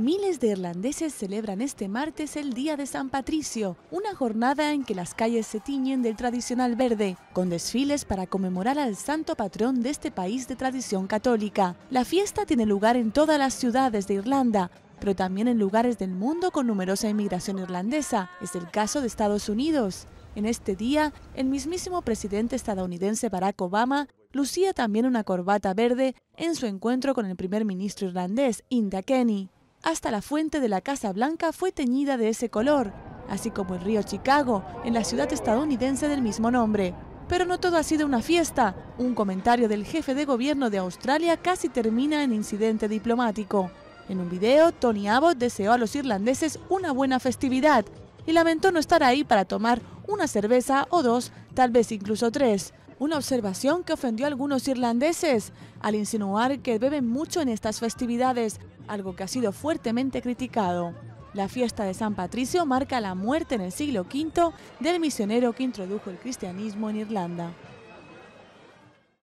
Miles de irlandeses celebran este martes el Día de San Patricio, una jornada en que las calles se tiñen del tradicional verde, con desfiles para conmemorar al santo patrón de este país de tradición católica. La fiesta tiene lugar en todas las ciudades de Irlanda, pero también en lugares del mundo con numerosa inmigración irlandesa. Es el caso de Estados Unidos. En este día, el mismísimo presidente estadounidense Barack Obama lucía también una corbata verde en su encuentro con el primer ministro irlandés, Inda Kenny hasta la fuente de la Casa Blanca fue teñida de ese color, así como el río Chicago, en la ciudad estadounidense del mismo nombre. Pero no todo ha sido una fiesta. Un comentario del jefe de gobierno de Australia casi termina en incidente diplomático. En un video, Tony Abbott deseó a los irlandeses una buena festividad y lamentó no estar ahí para tomar una cerveza o dos, tal vez incluso tres una observación que ofendió a algunos irlandeses al insinuar que beben mucho en estas festividades, algo que ha sido fuertemente criticado. La fiesta de San Patricio marca la muerte en el siglo V del misionero que introdujo el cristianismo en Irlanda.